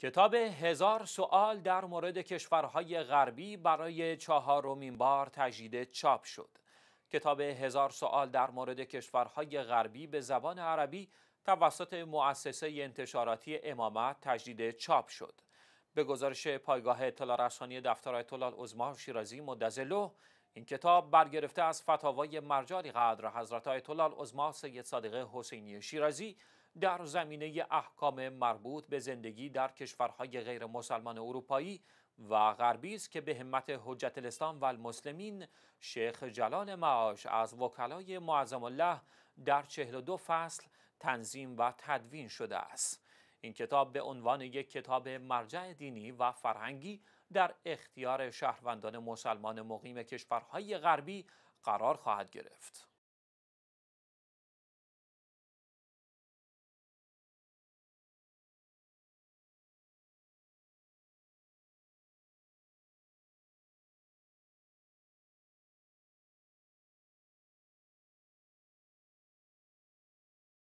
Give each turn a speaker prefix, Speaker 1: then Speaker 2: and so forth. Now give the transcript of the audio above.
Speaker 1: کتاب هزار سوال در مورد کشورهای غربی برای چهارمین بار تجدید چاپ شد. کتاب هزار سوال در مورد کشورهای غربی به زبان عربی توسط مؤسسه انتشاراتی امامت تجدید چاپ شد. به گزارش پایگاه اطلاع رسانی دفتر آیت الله شیرازی مدزلو این کتاب برگرفته از فتاوای مرجع قدر حضرت آیت الله سید صادق حسینی شیرازی در زمینه احکام مربوط به زندگی در کشورهای غیر مسلمان اروپایی و غربی است که به همت حجت الاسلام و المسلمین شیخ جلال معاش از وکلای معظم الله در 42 فصل تنظیم و تدوین شده است این کتاب به عنوان یک کتاب مرجع دینی و فرهنگی در اختیار شهروندان مسلمان مقیم کشورهای غربی قرار خواهد گرفت